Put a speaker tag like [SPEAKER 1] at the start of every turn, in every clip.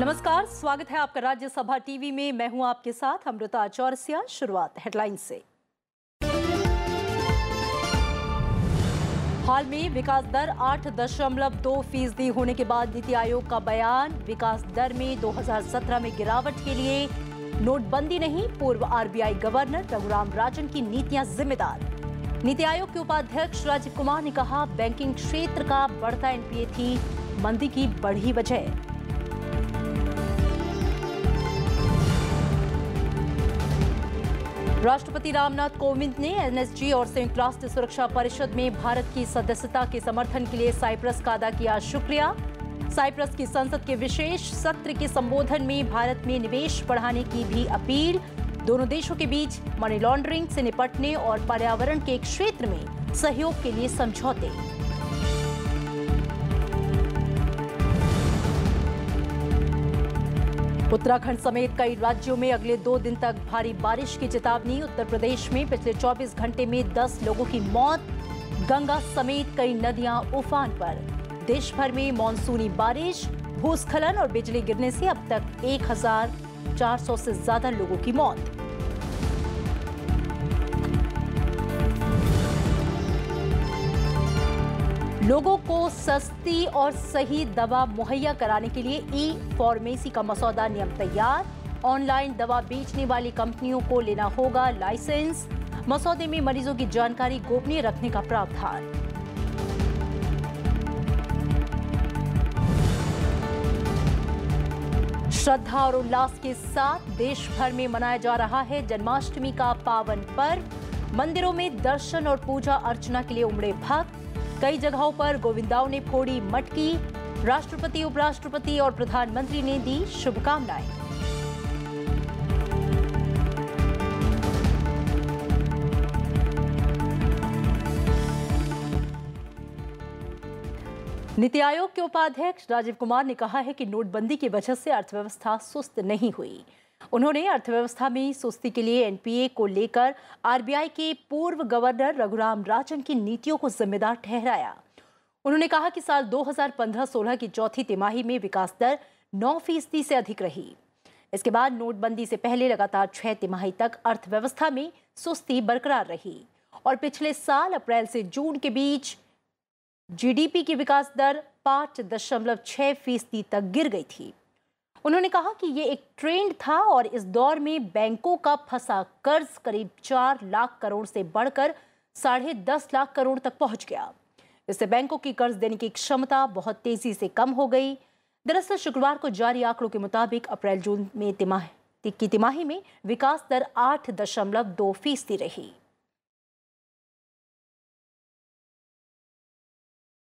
[SPEAKER 1] नमस्कार स्वागत है आपका राज्यसभा टीवी में मैं हूं आपके साथ अमृता चौरसिया शुरुआत हेडलाइन से हाल में विकास दर आठ दशमलव दो फीसदी होने के बाद नीति आयोग का बयान विकास दर में 2017 में गिरावट के लिए नोटबंदी नहीं पूर्व आरबीआई गवर्नर रघुराम राजन की नीतियां जिम्मेदार नीति आयोग के उपाध्यक्ष राजीव कुमार ने कहा बैंकिंग क्षेत्र का बढ़ता एनपीए थी मंदी की बढ़ी वजह राष्ट्रपति रामनाथ कोविंद ने एनएसजी और संयुक्त राष्ट्र सुरक्षा परिषद में भारत की सदस्यता के समर्थन के लिए साइप्रस का अदा किया शुक्रिया साइप्रस की संसद के विशेष सत्र के संबोधन में भारत में निवेश बढ़ाने की भी अपील दोनों देशों के बीच मनी लॉन्ड्रिंग से निपटने और पर्यावरण के क्षेत्र में सहयोग के लिए समझौते उत्तराखंड समेत कई राज्यों में अगले दो दिन तक भारी बारिश की चेतावनी उत्तर प्रदेश में पिछले 24 घंटे में 10 लोगों की मौत गंगा समेत कई नदियां उफान पर देश भर में मानसूनी बारिश भूस्खलन और बिजली गिरने से अब तक 1,400 से ज्यादा लोगों की मौत लोगों को सस्ती और सही दवा मुहैया कराने के लिए ई फार्मेसी का मसौदा नियम तैयार ऑनलाइन दवा बेचने वाली कंपनियों को लेना होगा लाइसेंस मसौदे में मरीजों की जानकारी गोपनीय रखने का प्रावधान श्रद्धा और उल्लास के साथ देश भर में मनाया जा रहा है जन्माष्टमी का पावन पर्व मंदिरों में दर्शन और पूजा अर्चना के लिए उमड़े भक्त कई जगहों पर गोविंदाओं ने फोड़ी मटकी राष्ट्रपति उपराष्ट्रपति और प्रधानमंत्री ने दी शुभकामनाएं नीति आयोग के उपाध्यक्ष राजीव कुमार ने कहा है कि नोटबंदी की वजह से अर्थव्यवस्था सुस्त नहीं हुई उन्होंने अर्थव्यवस्था में सुस्ती के लिए एनपीए को लेकर आरबीआई के पूर्व गवर्नर रघुराम राजन की नीतियों को जिम्मेदार ठहराया उन्होंने कहा कि साल 2015-16 की चौथी तिमाही में विकास दर नौ फीसदी से अधिक रही इसके बाद नोटबंदी से पहले लगातार छह तिमाही तक अर्थव्यवस्था में सुस्ती बरकरार रही और पिछले साल अप्रैल से जून के बीच जीडीपी की विकास दर पांच दशमलव छह फीसदी तक गिर गई थी उन्होंने कहा कि ये एक ट्रेंड था और इस दौर में बैंकों का फंसा कर्ज करीब चार लाख करोड़ से बढ़कर साढ़े दस लाख करोड़ तक पहुंच गया इससे बैंकों की कर्ज देने की क्षमता बहुत तेजी से कम हो गई दरअसल शुक्रवार को जारी आंकड़ों के मुताबिक अप्रैल जून में तिमाही की तिमाही में विकास दर आठ दशमलव दो फीसदी रही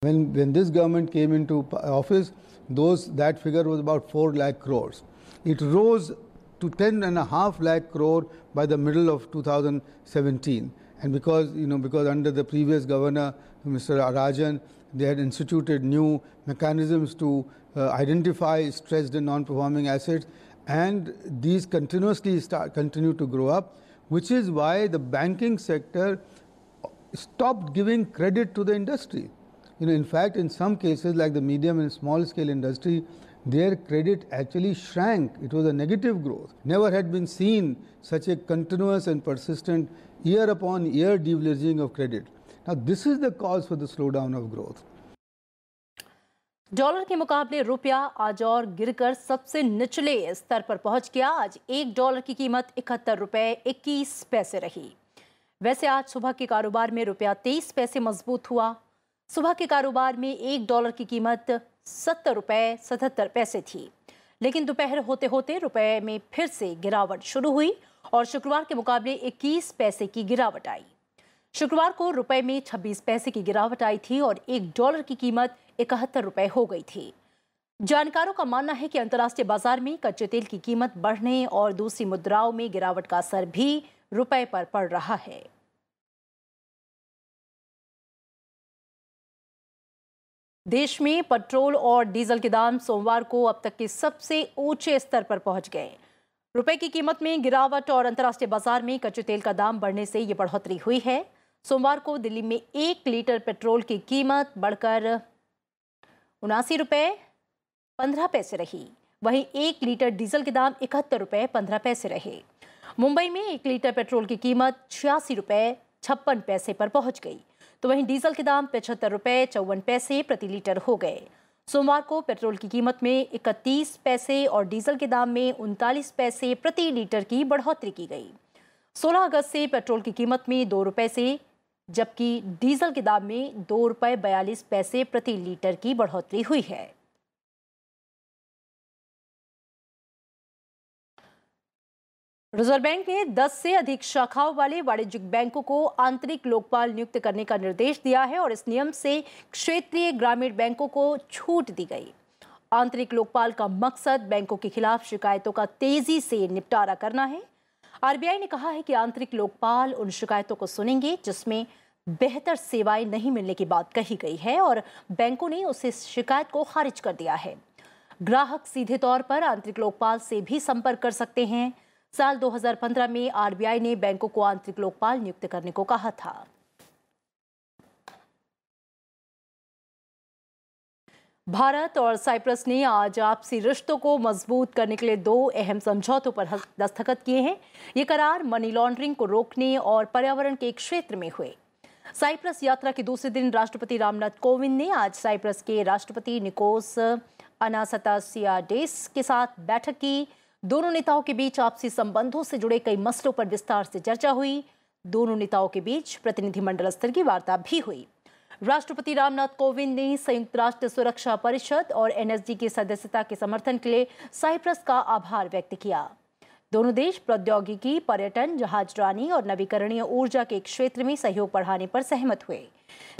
[SPEAKER 2] When, when this government came into office, those that figure was about 4 lakh crores. It rose
[SPEAKER 3] to 10 and a half lakh crore by the middle of 2017. And because, you know, because under the previous governor, Mr. Arajan, they had instituted new mechanisms to uh, identify stressed and non-performing assets and these continuously start, continue to grow up, which is why the banking sector stopped giving credit to the industry. you know in fact in some cases like the medium and small scale industry their credit actually shrank it was a negative growth never had been seen such a continuous and persistent year upon year deleveraging of credit now this is the cause for the slowdown of growth
[SPEAKER 1] dollar के मुकाबले रुपया आज और गिरकर सबसे निचले स्तर पर पहुंच गया आज एक डॉलर की कीमत इकहत्तर रुपये इक्कीस पैसे रही वैसे आज सुबह के कारोबार में रुपया तेईस पैसे मजबूत हुआ सुबह के कारोबार में एक डॉलर की कीमत सत्तर रुपये सतहत्तर पैसे थी लेकिन दोपहर होते होते रुपये में फिर से गिरावट शुरू हुई और शुक्रवार के मुकाबले 21 पैसे की गिरावट आई शुक्रवार को रुपये में 26 पैसे की गिरावट आई थी और एक डॉलर की कीमत इकहत्तर रुपये हो गई थी जानकारों का मानना है कि अंतर्राष्ट्रीय बाजार में कच्चे तेल की कीमत बढ़ने और दूसरी मुद्राओं में गिरावट का असर भी रुपए पर पड़ रहा है देश में पेट्रोल और डीजल के दाम सोमवार को अब तक के सबसे ऊंचे स्तर पर पहुंच गए रुपए की कीमत में गिरावट और अंतर्राष्ट्रीय बाजार में कच्चे तेल का दाम बढ़ने से ये बढ़ोतरी हुई है सोमवार को दिल्ली में एक लीटर पेट्रोल की कीमत बढ़कर उनासी रुपये पंद्रह पैसे रही वहीं एक लीटर डीजल के दाम इकहत्तर रुपये पंद्रह पैसे रहे मुंबई में एक लीटर पेट्रोल की कीमत छियासी रुपये छप्पन पैसे पर पहुंच गई तो वहीं डीजल के दाम पचहत्तर रुपये चौवन पैसे प्रति लीटर हो गए सोमवार को पेट्रोल की कीमत में इकतीस पैसे और डीजल के दाम में उनतालीस पैसे प्रति लीटर की बढ़ोतरी की गई 16 अगस्त से पेट्रोल की कीमत में दो रुपये से जबकि डीजल के दाम में दो रुपये बयालीस पैसे प्रति लीटर की
[SPEAKER 2] बढ़ोतरी हुई है
[SPEAKER 1] रिजर्व बैंक ने 10 से अधिक शाखाओं वाले वाणिज्यिक बैंकों को आंतरिक लोकपाल नियुक्त करने का निर्देश दिया है और इस नियम से क्षेत्रीय ग्रामीण बैंकों को छूट दी गई आंतरिक लोकपाल का मकसद बैंकों के खिलाफ शिकायतों का तेजी से निपटारा करना है आरबीआई ने कहा है कि आंतरिक लोकपाल उन शिकायतों को सुनेंगे जिसमें बेहतर सेवाएं नहीं मिलने की बात कही गई है और बैंकों ने उसे शिकायत को खारिज कर दिया है ग्राहक सीधे तौर पर आंतरिक लोकपाल से भी संपर्क कर सकते हैं साल 2015 में आरबीआई ने बैंकों को आंतरिक लोकपाल नियुक्त करने को कहा था भारत और साइप्रस ने आज आपसी रिश्तों को मजबूत करने के लिए दो अहम समझौतों पर दस्तखत किए हैं ये करार मनी लॉन्ड्रिंग को रोकने और पर्यावरण के क्षेत्र में हुए साइप्रस यात्रा के दूसरे दिन राष्ट्रपति रामनाथ कोविंद ने आज साइप्रस के राष्ट्रपति निकोस अनासतासियाडेस के साथ बैठक की दोनों नेताओं के बीच आपसी संबंधों से जुड़े कई मसलों पर विस्तार से चर्चा हुई दोनों नेताओं के बीच प्रतिनिधिमंडल स्तर की वार्ता भी हुई राष्ट्रपति रामनाथ कोविंद ने संयुक्त राष्ट्र सुरक्षा परिषद और एनएसजी की सदस्यता के समर्थन के लिए साइप्रस का आभार व्यक्त किया दोनों देश प्रौद्योगिकी पर्यटन जहाजरानी और नवीकरणीय ऊर्जा के क्षेत्र में सहयोग बढ़ाने पर सहमत हुए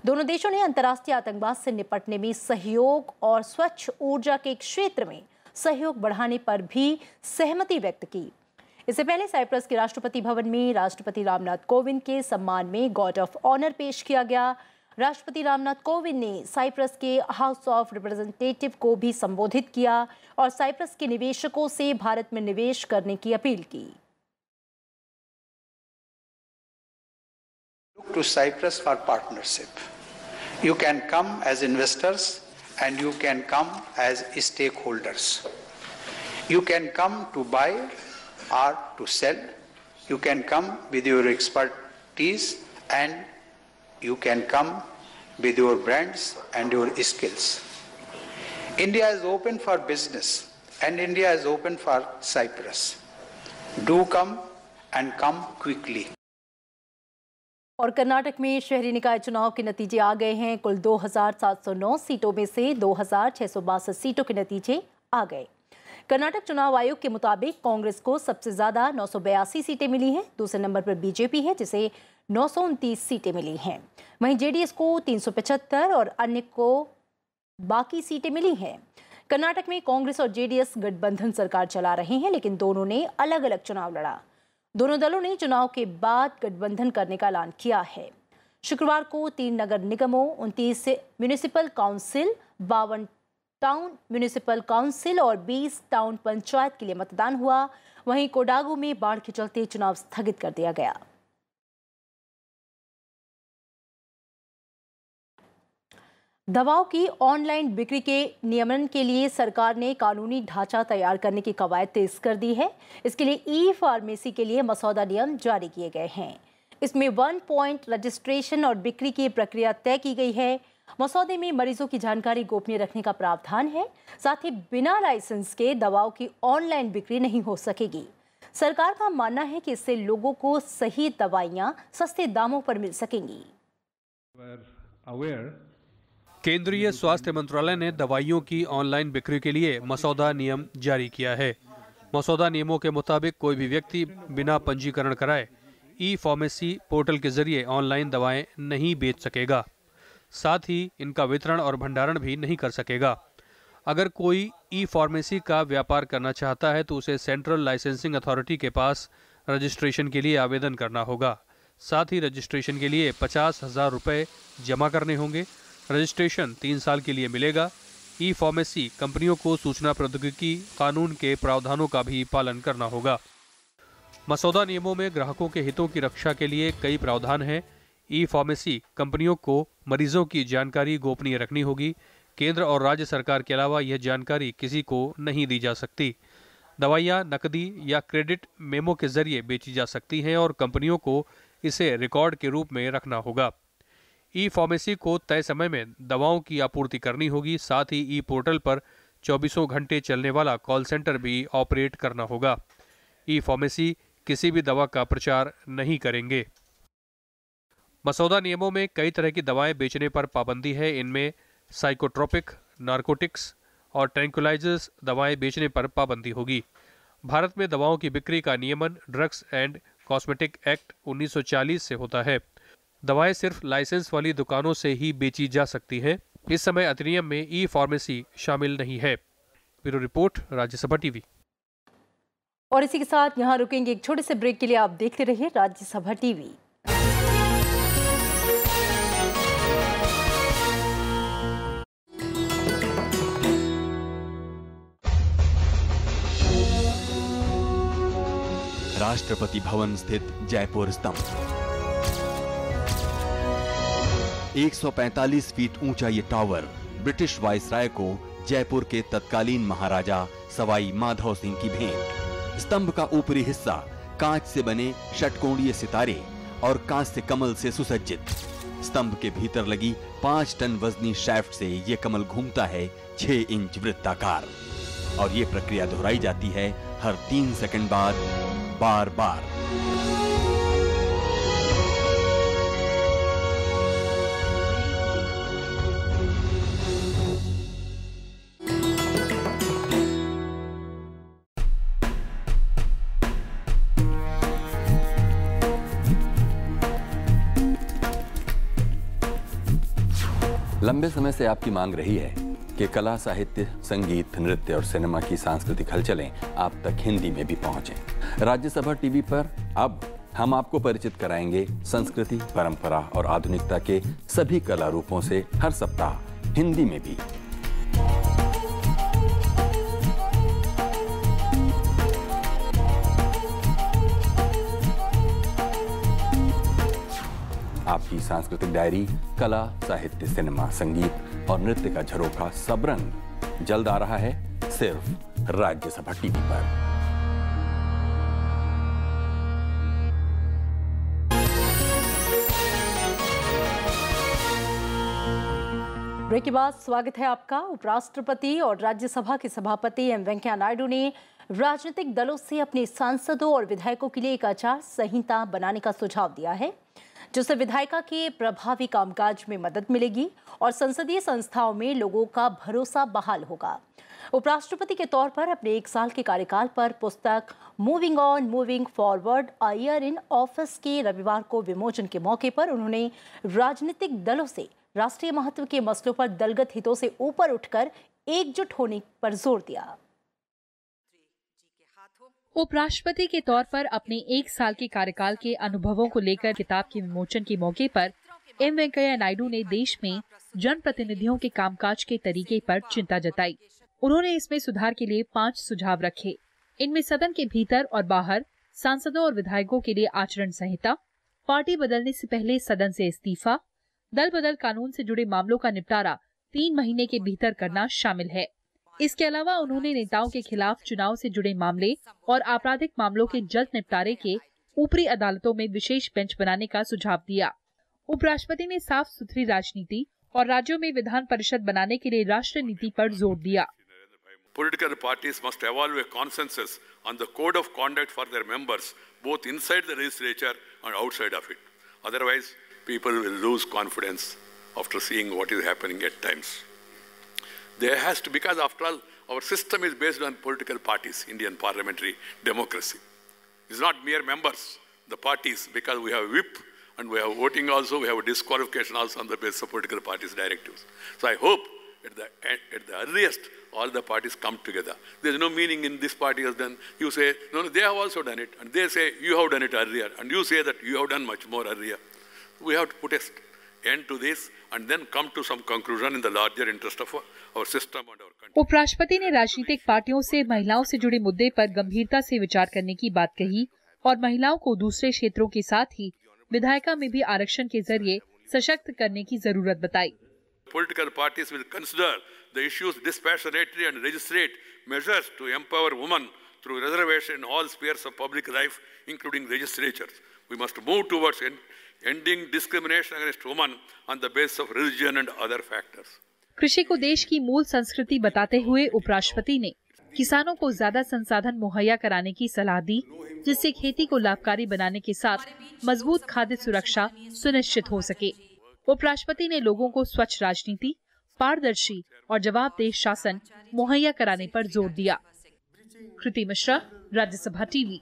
[SPEAKER 1] दोनों देशों ने अंतर्राष्ट्रीय आतंकवाद से निपटने में सहयोग और स्वच्छ ऊर्जा के क्षेत्र में सहयोग बढ़ाने पर भी सहमति व्यक्त की इससे पहले साइप्रस के राष्ट्रपति भवन में राष्ट्रपति रामनाथ कोविंद के सम्मान में गॉड ऑफ ऑनर पेश किया गया राष्ट्रपति रामनाथ कोविंद ने साइप्रस के हाउस ऑफ रिप्रेजेंटेटिव को भी संबोधित किया और साइप्रस के निवेशकों से भारत में निवेश
[SPEAKER 2] करने की अपील की to Cyprus for partnership. You can come as investors and
[SPEAKER 3] you can come as stakeholders. You can come to buy or to sell. You can come with your expertise and you can come with your brands and your skills. India is open for business and India is open for Cyprus. Do come and come quickly.
[SPEAKER 1] और कर्नाटक में शहरी निकाय चुनाव के नतीजे आ गए हैं कुल 2,709 सीटों में से दो सीटों के नतीजे आ गए कर्नाटक चुनाव आयोग के मुताबिक कांग्रेस को सबसे ज़्यादा नौ सीटें मिली हैं दूसरे नंबर पर बीजेपी है जिसे नौ सीटें मिली हैं वहीं जेडीएस को 375 और अन्य को बाकी सीटें मिली हैं कर्नाटक में कांग्रेस और जेडीएस गठबंधन सरकार चला रहे हैं लेकिन दोनों ने अलग अलग चुनाव लड़ा दोनों दलों ने चुनाव के बाद गठबंधन करने का ऐलान किया है शुक्रवार को तीन नगर निगमों उनतीस म्यूनिसिपल काउंसिल बावन टाउन म्यूनिसिपल काउंसिल और 20 टाउन पंचायत के लिए मतदान हुआ वहीं कोडागू में बाढ़ के चलते चुनाव स्थगित कर दिया गया दवाओं की ऑनलाइन बिक्री के नियमन के लिए सरकार ने कानूनी ढांचा तैयार करने की कवायद तेज कर दी है इसके लिए ई फार्मेसी के लिए मसौदा नियम जारी किए गए हैं इसमें वन पॉइंट रजिस्ट्रेशन और बिक्री की प्रक्रिया तय की गई है मसौदे में मरीजों की जानकारी गोपनीय रखने का प्रावधान है साथ ही बिना लाइसेंस के दवाओं की ऑनलाइन बिक्री नहीं हो सकेगी सरकार का मानना है कि इससे लोगों को सही दवाइयाँ सस्ते दामों पर मिल सकेंगी
[SPEAKER 3] केंद्रीय स्वास्थ्य मंत्रालय ने दवाइयों की ऑनलाइन बिक्री के लिए मसौदा नियम जारी किया है मसौदा नियमों के मुताबिक कोई भी व्यक्ति बिना पंजीकरण कराए ई फार्मेसी पोर्टल के जरिए ऑनलाइन दवाएं नहीं बेच सकेगा साथ ही इनका वितरण और भंडारण भी नहीं कर सकेगा अगर कोई ई फार्मेसी का व्यापार करना चाहता है तो उसे सेंट्रल लाइसेंसिंग अथॉरिटी के पास रजिस्ट्रेशन के लिए आवेदन करना होगा साथ ही रजिस्ट्रेशन के लिए पचास हज़ार रुपये जमा करने होंगे रजिस्ट्रेशन तीन साल के लिए मिलेगा ई फार्मेसी कंपनियों को सूचना प्रौद्योगिकी कानून के प्रावधानों का भी पालन करना होगा मसौदा नियमों में ग्राहकों के हितों की रक्षा के लिए कई प्रावधान हैं ई फार्मेसी कंपनियों को मरीजों की जानकारी गोपनीय रखनी होगी केंद्र और राज्य सरकार के अलावा यह जानकारी किसी को नहीं दी जा सकती दवाइयाँ नकदी या क्रेडिट मेमो के जरिए बेची जा सकती हैं और कंपनियों को इसे रिकॉर्ड के रूप में रखना होगा ई फार्मेसी को तय समय में दवाओं की आपूर्ति करनी होगी साथ ही ई पोर्टल पर चौबीसों घंटे चलने वाला कॉल सेंटर भी ऑपरेट करना होगा ई फार्मेसी किसी भी दवा का प्रचार नहीं करेंगे मसौदा नियमों में कई तरह की दवाएं बेचने पर पाबंदी है इनमें साइकोट्रोपिक नार्कोटिक्स और ट्रैंकुलाइजर्स दवाएं बेचने पर पाबंदी होगी भारत में दवाओं की बिक्री का नियमन ड्रग्स एंड कॉस्मेटिक एक्ट 1940 से होता है दवाएं सिर्फ लाइसेंस वाली दुकानों से ही बेची जा सकती हैं इस समय अधिनियम में ई फार्मेसी शामिल नहीं है ब्यूरो रिपोर्ट राज्यसभा टीवी
[SPEAKER 1] और इसी के साथ यहाँ रुकेंगे एक छोटे से ब्रेक के लिए आप देखते रहिए राज्यसभा टीवी
[SPEAKER 4] राष्ट्रपति भवन स्थित जयपुर स्तंभ 145 फीट ऊंचा ये टावर ब्रिटिश वायसराय को जयपुर के तत्कालीन महाराजा सवाई माधव सिंह की भेंट स्तंभ का ऊपरी हिस्सा कांच से बने षटकोणीय सितारे और कांच से कमल से सुसज्जित स्तंभ के भीतर लगी पांच टन वजनी शैफ्ट से ये कमल घूमता है छह इंच वृत्ताकार और ये प्रक्रिया दोहराई जाती है हर तीन सेकंड बाद बार बार लंबे समय से आपकी मांग रही है कि कला साहित्य संगीत नृत्य और सिनेमा की सांस्कृतिक हलचलें आप तक हिंदी में भी पहुंचे राज्यसभा टीवी पर अब हम आपको परिचित कराएंगे संस्कृति परंपरा और आधुनिकता के सभी कला रूपों से हर सप्ताह हिंदी में भी आपकी सांस्कृतिक डायरी कला साहित्य सिनेमा संगीत और नृत्य का झरोखा सबरंग जल्द आ रहा है सिर्फ राज्यसभा टीवी पर
[SPEAKER 1] ब्रेक के बाद स्वागत है आपका उपराष्ट्रपति और राज्यसभा के सभापति एम वेंकैया नायडू ने राजनीतिक दलों से अपने सांसदों और विधायकों के लिए एक आचार संहिता बनाने का सुझाव दिया है जिससे विधायिका के प्रभावी कामकाज में मदद मिलेगी और संसदीय संस्थाओं में लोगों का भरोसा बहाल होगा उपराष्ट्रपति के तौर पर अपने एक साल के कार्यकाल पर पुस्तक moving on moving forward a year in office के रविवार को विमोचन के मौके पर उन्होंने राजनीतिक दलों से राष्ट्रीय महत्व के मसलों पर दलगत हितों से ऊपर उठकर एकजुट होने पर जोर दिया उपराष्ट्रपति
[SPEAKER 5] के तौर पर अपने एक साल के कार्यकाल के अनुभवों को लेकर किताब के विमोचन के मौके पर एम वेंकैया नायडू ने देश में जन प्रतिनिधियों के कामकाज के तरीके पर चिंता जताई उन्होंने इसमें सुधार के लिए पांच सुझाव रखे इनमें सदन के भीतर और बाहर सांसदों और विधायकों के लिए आचरण संहिता पार्टी बदलने से पहले सदन से इस्तीफा दल बदल कानून से जुड़े मामलों का निपटारा तीन महीने के भीतर करना शामिल है इसके अलावा उन्होंने नेताओं के खिलाफ चुनाव से जुड़े मामले और आपराधिक मामलों के जल्द निपटारे के ऊपरी अदालतों में विशेष बेंच बनाने का सुझाव दिया उपराष्ट्रपति ने साफ सुथरी राजनीति और राज्यों में विधान परिषद बनाने के लिए राष्ट्र नीति पर जोर दिया
[SPEAKER 6] political parties must evolve a consensus on the code of conduct for their members both inside the legislature and outside of it otherwise people will lose confidence after seeing what is happening at times There has to, because after all, our system is based on political parties, Indian parliamentary democracy. It's not mere members, the parties, because we have whip and we have voting also, we have disqualification also on the basis of political parties' directives. So I hope at the, at the earliest all the parties come together. There's no meaning in this party has done. You say, no, no, they have also done it. And they say, you have done it earlier. And you say that you have done much more earlier. We have to put an end to this and then come to some conclusion in the larger interest of our system and our
[SPEAKER 5] country. उपराष्ट्रपति ने राजनीतिक पार्टियों से महिलाओं से जुड़े मुद्दे पर गंभीरता से विचार करने की बात कही और महिलाओं को दूसरे क्षेत्रों के साथ ही विधायिका में भी आरक्षण के जरिए सशक्त करने की जरूरत बताई
[SPEAKER 6] political party through reservation all spheres of public life including legislatures we must move towards ending discrimination against women on the basis of religion and other factors.
[SPEAKER 5] कृषि को देश की मूल संस्कृति बताते हुए उपराष्ट्रपति ने किसानों को ज्यादा संसाधन मुहैया कराने की सलाह दी जिससे खेती को लाभकारी बनाने के साथ मजबूत खाद्य सुरक्षा सुनिश्चित हो सके उपराष्ट्रपति ने लोगों को स्वच्छ राजनीति पारदर्शी और जवाबदेह शासन मुहैया कराने पर जोर दिया कृति मिश्रा राज्यसभा टीवी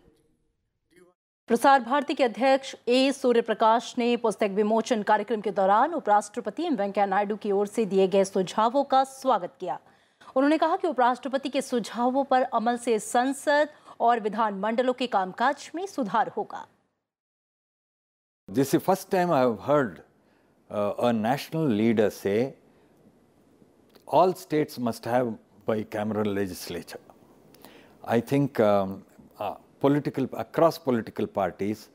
[SPEAKER 1] प्रसार भारती के अध्यक्ष ए सूर्य प्रकाश ने पुस्तक विमोचन कार्यक्रम के दौरान उपराष्ट्रपति एम वेंकैया नायडू की ओर से दिए गए सुझावों का स्वागत किया उन्होंने कहा कि उपराष्ट्रपति के सुझावों पर अमल से संसद और विधानमंडलों के कामकाज में सुधार होगा
[SPEAKER 7] this first time I have heard a national leader say all states must have bicameral legislature I think political, across political parties,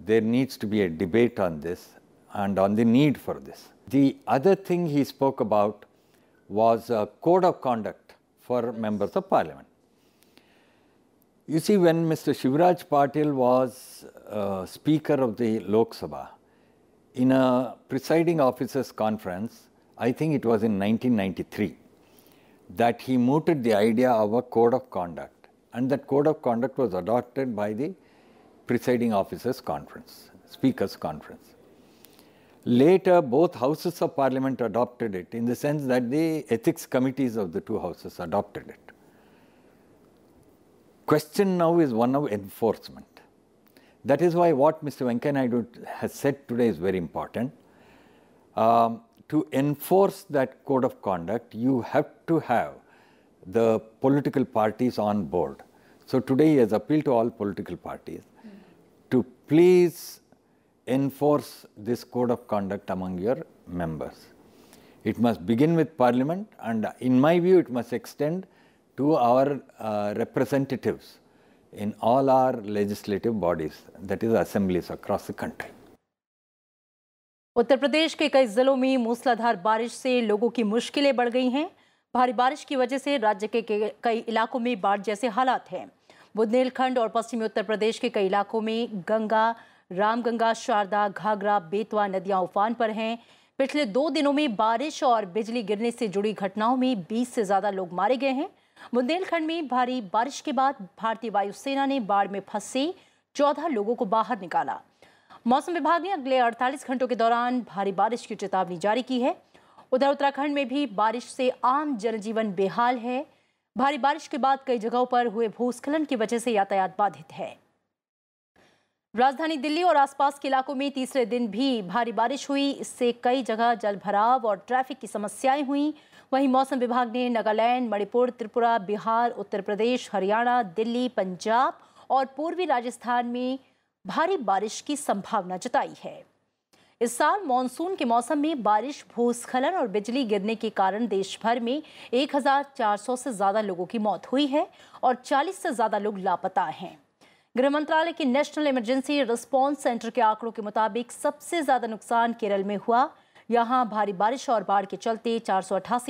[SPEAKER 7] there needs to be a debate on this and on the need for this. The other thing he spoke about was a code of conduct for members of parliament. You see, when Mr. Shivraj Patil was uh, Speaker of the Lok Sabha, in a presiding officers conference, I think it was in 1993, that he mooted the idea of a code of conduct and that code of conduct was adopted by the presiding officers conference, speakers conference. Later, both houses of parliament adopted it in the sense that the ethics committees of the two houses adopted it. Question now is one of enforcement. That is why what Mr. Venkaya has said today is very important. Um, to enforce that code of conduct, you have to have the political parties on board. So today he has appealed to all political parties mm. to please enforce this code of conduct among your members. It must begin with parliament and in my view it must extend to our uh, representatives in all our legislative bodies, that is assemblies across the country.
[SPEAKER 1] Uttar Pradesh के कई जिलों में मूसलाधार बारिश से लोगों की मुश्किलें बढ़ गई हैं भारी बारिश की वजह से राज्य के कई इलाकों में बाढ़ जैसे हालात हैं बुंदेलखंड और पश्चिमी उत्तर प्रदेश के कई इलाकों में गंगा रामगंगा शारदा घाघरा बेतवा नदियां उफान पर हैं पिछले दो दिनों में बारिश और बिजली गिरने से जुड़ी घटनाओं में 20 से ज़्यादा लोग मारे गए हैं बुंदेलखंड में भारी बारिश के बाद भारतीय वायुसेना ने बाढ़ में फंसे चौदह लोगों को बाहर निकाला मौसम विभाग ने अगले 48 घंटों के दौरान भारी बारिश की चेतावनी जारी की है उधर उत्तराखंड में भी बारिश से आम जनजीवन बेहाल है भारी बारिश के बाद कई जगहों पर हुए भूस्खलन की वजह से यातायात बाधित है राजधानी दिल्ली और आसपास के इलाकों में तीसरे दिन भी भारी बारिश हुई इससे कई जगह जल भराव और ट्रैफिक की समस्याएं हुई वहीं मौसम विभाग ने नागालैंड मणिपुर त्रिपुरा बिहार उत्तर प्रदेश हरियाणा दिल्ली पंजाब और पूर्वी राजस्थान में भारी बारिश की संभावना जताई है इस साल मानसून के मौसम में बारिश भूस्खलन और बिजली गिरने के कारण देश भर में 1,400 से ज़्यादा लोगों की मौत हुई है और 40 से ज़्यादा लोग लापता हैं गृह मंत्रालय के नेशनल इमरजेंसी रिस्पॉन्स सेंटर के आंकड़ों के मुताबिक सबसे ज़्यादा नुकसान केरल में हुआ यहाँ भारी बारिश और बाढ़ के चलते चार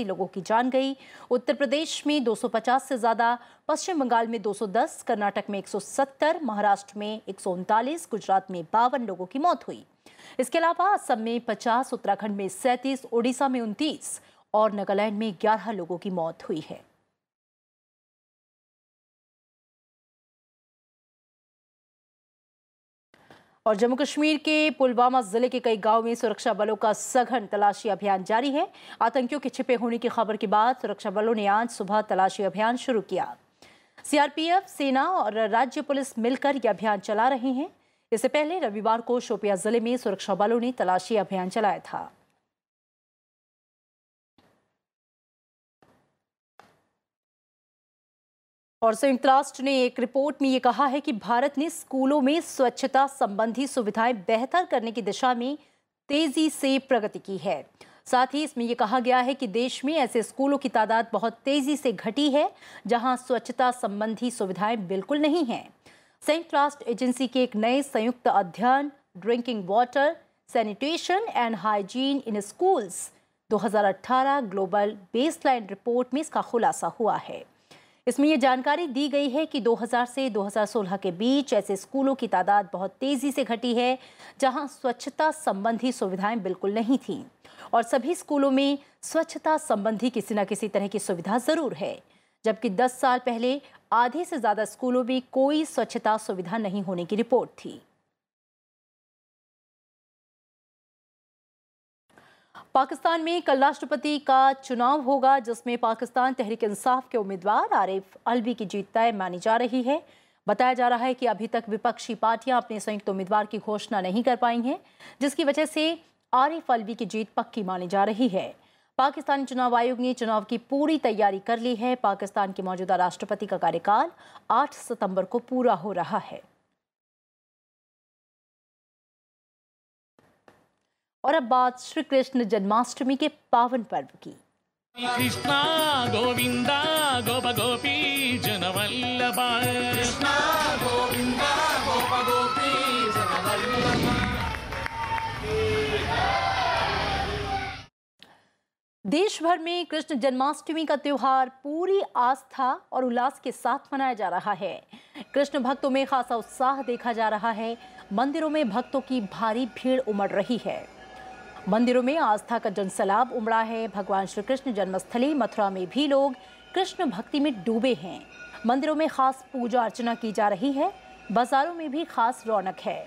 [SPEAKER 1] लोगों की जान गई उत्तर प्रदेश में 250 से ज़्यादा पश्चिम बंगाल में 210, कर्नाटक में 170, महाराष्ट्र में एक गुजरात में बावन लोगों की मौत हुई इसके अलावा असम में पचास उत्तराखंड में सैंतीस ओडिशा में उनतीस और नागालैंड में ग्यारह लोगों की
[SPEAKER 2] मौत हुई है
[SPEAKER 1] और जम्मू कश्मीर के पुलवामा जिले के कई गांव में सुरक्षा बलों का सघन तलाशी अभियान जारी है आतंकियों के छिपे होने की खबर के बाद सुरक्षा बलों ने आज सुबह तलाशी अभियान शुरू किया सीआरपीएफ सेना और राज्य पुलिस मिलकर यह अभियान चला रहे हैं इससे पहले रविवार को शोपिया जिले में सुरक्षा बलों ने तलाशी
[SPEAKER 2] अभियान चलाया था
[SPEAKER 1] और संयुक्त राष्ट्र ने एक रिपोर्ट में यह कहा है कि भारत ने स्कूलों में स्वच्छता संबंधी सुविधाएं बेहतर करने की दिशा में तेजी से प्रगति की है साथ ही इसमें यह कहा गया है कि देश में ऐसे स्कूलों की तादाद बहुत तेजी से घटी है जहां स्वच्छता संबंधी सुविधाएं बिल्कुल नहीं हैं संयुक्त राष्ट्र एजेंसी के एक नए संयुक्त अध्ययन drinking water sanitation and hygiene in schools 2018 global baseline report में इसका खुलासा हुआ है इसमें यह जानकारी दी गई है कि 2000 से 2016 के बीच ऐसे स्कूलों की तादाद बहुत तेज़ी से घटी है जहां स्वच्छता संबंधी सुविधाएं बिल्कुल नहीं थी और सभी स्कूलों में स्वच्छता संबंधी किसी न किसी तरह की सुविधा ज़रूर है जबकि 10 साल पहले आधे से ज़्यादा स्कूलों में कोई स्वच्छता
[SPEAKER 2] सुविधा नहीं होने की रिपोर्ट थी
[SPEAKER 1] पाकिस्तान में कल राष्ट्रपति का चुनाव होगा जिसमें पाकिस्तान तहरीक इंसाफ के उम्मीदवार आरिफ अलवी की जीत तय मानी जा रही है बताया जा रहा है कि अभी तक विपक्षी पार्टियां अपने संयुक्त उम्मीदवार की घोषणा नहीं कर पाई हैं जिसकी वजह से आरिफ अलवी की जीत पक्की मानी जा रही है पाकिस्तानी चुनाव आयोग ने चुनाव की पूरी तैयारी कर ली है पाकिस्तान के मौजूदा राष्ट्रपति का कार्यकाल 8 सितंबर को पूरा हो रहा
[SPEAKER 2] है और
[SPEAKER 1] अब बात श्री कृष्ण जन्माष्टमी के पावन पर्व की
[SPEAKER 2] कृष्णा
[SPEAKER 3] गोविंदा गोप गोपी जनवल्लभा कृष्णा गोविंदा
[SPEAKER 1] देश भर में कृष्ण जन्माष्टमी का त्यौहार पूरी आस्था और उल्लास के साथ मनाया जा रहा है कृष्ण भक्तों में खासा उत्साह देखा जा रहा है मंदिरों में भक्तों की भारी भीड़ उमड़ रही है मंदिरों में आस्था का जनसलाब उमड़ा है भगवान श्री कृष्ण जन्मस्थली मथुरा में भी लोग कृष्ण भक्ति में डूबे हैं मंदिरों में खास पूजा अर्चना की जा रही है बाजारों में भी खास रौनक है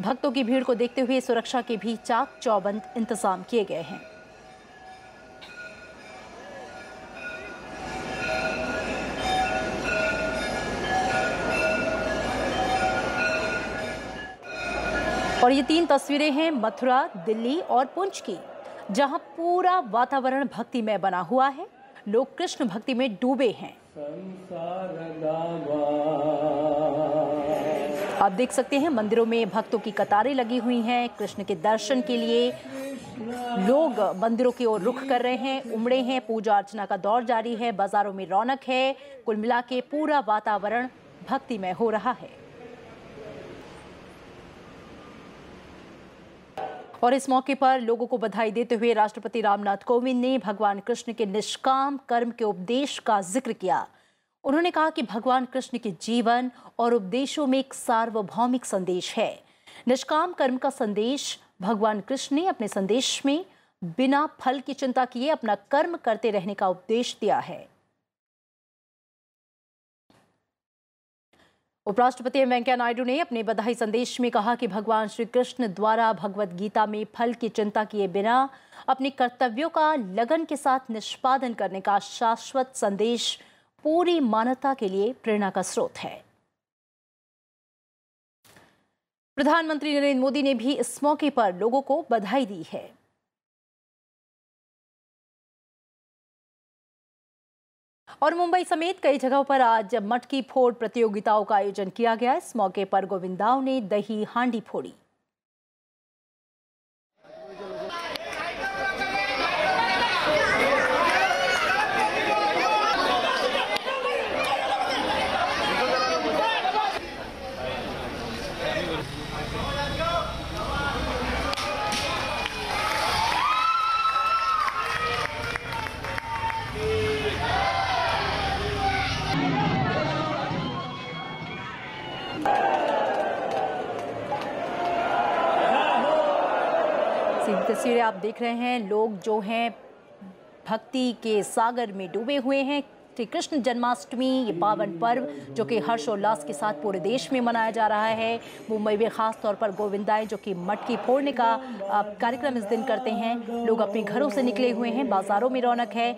[SPEAKER 1] भक्तों की भीड़ को देखते हुए सुरक्षा के भी चाक चौबंद इंतजाम किए गए हैं और ये तीन तस्वीरें हैं मथुरा दिल्ली और पुंछ की जहां पूरा वातावरण भक्तिमय बना हुआ है लोग कृष्ण भक्ति में डूबे हैं आप देख सकते हैं मंदिरों में भक्तों की कतारें लगी हुई हैं कृष्ण के दर्शन के लिए लोग मंदिरों की ओर रुख कर रहे हैं उमड़े हैं पूजा अर्चना का दौर जारी है बाजारों में रौनक है कुल मिला के पूरा वातावरण भक्तिमय हो रहा है और इस मौके पर लोगों को बधाई देते हुए राष्ट्रपति रामनाथ कोविंद ने भगवान कृष्ण के निष्काम कर्म के उपदेश का जिक्र किया उन्होंने कहा कि भगवान कृष्ण के जीवन और उपदेशों में एक सार्वभौमिक संदेश है निष्काम कर्म का संदेश भगवान कृष्ण ने अपने संदेश में बिना फल की चिंता किए अपना कर्म करते रहने का उपदेश दिया है उपराष्ट्रपति एम वेंकैया नायडू ने अपने बधाई संदेश में कहा कि भगवान श्री कृष्ण द्वारा भगवत गीता में फल की चिंता किए बिना अपने कर्तव्यों का लगन के साथ निष्पादन करने का शाश्वत संदेश पूरी मानवता के लिए प्रेरणा का स्रोत है प्रधानमंत्री नरेंद्र मोदी ने भी इस मौके पर लोगों को बधाई दी है और मुंबई समेत कई जगहों पर आज मटकी फोड़ प्रतियोगिताओं का आयोजन किया गया इस मौके पर गोविंदाओं ने दही हांडी फोड़ी आप देख रहे हैं लोग जो हैं भक्ति के सागर में डूबे हुए हैं श्री कृष्ण जन्माष्टमी ये पावन पर्व जो कि हर्षोल्लास के साथ पूरे देश में मनाया जा रहा है मुंबई में खास तौर पर गोविंदाएं जो कि मटकी फोड़ने का कार्यक्रम इस दिन करते हैं लोग अपने घरों से निकले हुए हैं बाजारों में रौनक है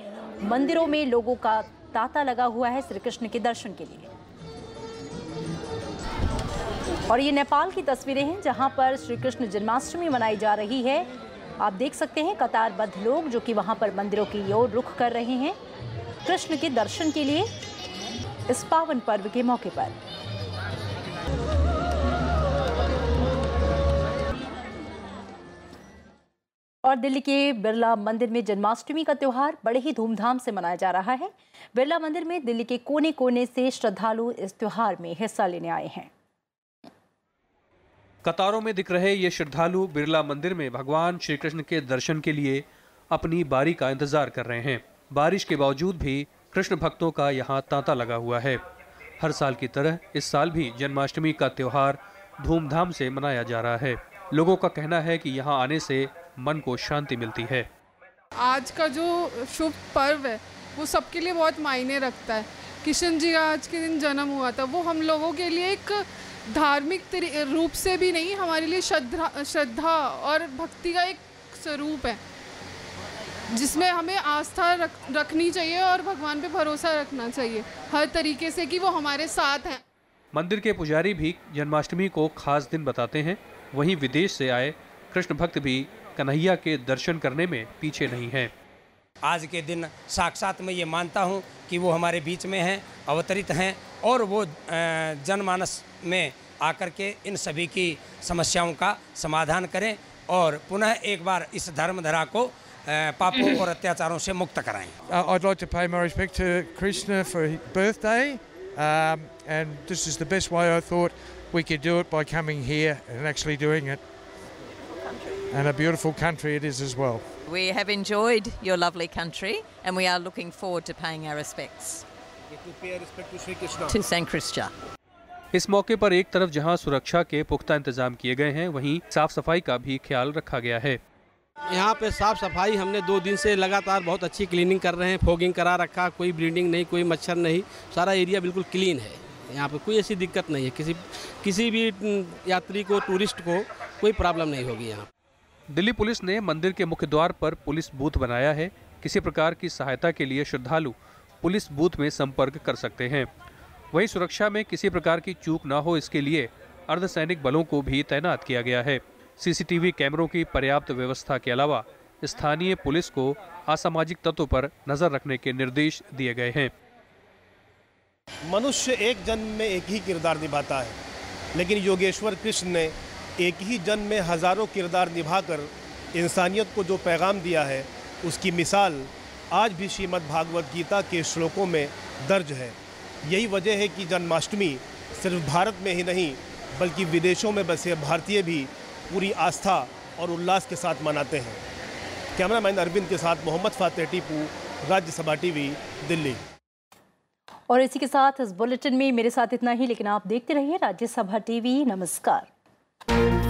[SPEAKER 1] मंदिरों में लोगों का तांता लगा हुआ है श्री कृष्ण के दर्शन के लिए और ये नेपाल की तस्वीरें हैं जहाँ पर श्री कृष्ण जन्माष्टमी मनाई जा रही है आप देख सकते हैं कतारबद्ध लोग जो कि वहाँ पर मंदिरों की ओर रुख कर रहे हैं कृष्ण के दर्शन के लिए इस पावन पर्व के मौके पर और दिल्ली के बिरला मंदिर में जन्माष्टमी का त्यौहार बड़े ही धूमधाम से मनाया जा रहा है बिरला मंदिर में दिल्ली के कोने कोने से श्रद्धालु इस त्यौहार में हिस्सा लेने आए हैं
[SPEAKER 3] कतारों में दिख रहे ये श्रद्धालु बिरला मंदिर में भगवान श्री कृष्ण के दर्शन के लिए अपनी बारी का इंतजार कर रहे हैं बारिश के बावजूद भी कृष्ण भक्तों का यहाँ तांता लगा हुआ है हर साल की तरह इस साल भी जन्माष्टमी का त्यौहार धूमधाम से मनाया जा रहा है लोगों का कहना है कि यहाँ आने से मन को शांति मिलती है
[SPEAKER 5] आज का जो शुभ पर्व है वो सबके लिए बहुत मायने रखता है किशन जी का आज के दिन जन्म हुआ था वो हम लोगों के लिए एक धार्मिक रूप से भी नहीं हमारे लिए श्रद्धा श्रद्धा और भक्ति का एक स्वरूप है जिसमें हमें आस्था रख रखनी चाहिए और भगवान पे भरोसा रखना चाहिए हर तरीके से कि वो हमारे साथ हैं
[SPEAKER 3] मंदिर के पुजारी भी जन्माष्टमी को खास दिन बताते हैं वहीं विदेश से आए कृष्ण भक्त भी कन्हैया के दर्शन करने में पीछे नहीं हैं आज के दिन साक्षात में ये मानता हूँ कि वो हमारे बीच में हैं अवतरित हैं और वो जनमानस में आकर के इन सभी की समस्याओं का समाधान करें और पुनः एक बार इस को पापों और अत्याचारों से मुक्त कराएं।
[SPEAKER 7] uh, I'd like to pay my respect to Krishna for his birthday um, and this is the best way I thought we could do it by coming here and actually doing it. And a beautiful country
[SPEAKER 3] it is as well.
[SPEAKER 7] We have enjoyed your lovely country and we are looking forward to paying our
[SPEAKER 3] respects. To pay respect to Sri Krishna. To Krishna. इस मौके पर एक तरफ जहां सुरक्षा के पुख्ता इंतजाम किए गए हैं वहीं साफ सफाई का भी ख्याल रखा गया है यहाँ पे साफ सफाई हमने दो दिन से लगातार बहुत अच्छी क्लीनिंग कर रहे हैं फोगिंग करा रखा कोई ब्रीडिंग नहीं कोई मच्छर नहीं सारा एरिया बिल्कुल क्लीन है यहाँ पे कोई ऐसी दिक्कत नहीं है किसी किसी भी यात्री को टूरिस्ट को कोई प्रॉब्लम नहीं होगी यहाँ दिल्ली पुलिस ने मंदिर के मुख्य द्वार पर पुलिस बूथ बनाया है किसी प्रकार की सहायता के लिए श्रद्धालु पुलिस बूथ में संपर्क कर सकते हैं वहीं सुरक्षा में किसी प्रकार की चूक न हो इसके लिए अर्धसैनिक बलों को भी तैनात किया गया है सीसीटीवी कैमरों की पर्याप्त व्यवस्था के अलावा स्थानीय पुलिस को असामाजिक तत्वों पर नजर रखने के निर्देश दिए गए हैं मनुष्य एक जन्म में एक ही किरदार निभाता है लेकिन योगेश्वर कृष्ण ने एक ही जन्म में हजारों किरदार निभाकर इंसानियत को जो पैगाम दिया है उसकी मिसाल आज भी श्रीमद भागवत गीता के श्लोकों में दर्ज है यही वजह है कि जन्माष्टमी सिर्फ भारत में ही नहीं बल्कि विदेशों में बसे भारतीय भी पूरी आस्था और उल्लास के साथ मनाते हैं कैमरामैन अरविंद के साथ मोहम्मद फातेह टीपू राज्यसभा टीवी दिल्ली
[SPEAKER 1] और इसी के साथ इस बुलेटिन में मेरे साथ इतना ही लेकिन आप देखते रहिए राज्यसभा टीवी नमस्कार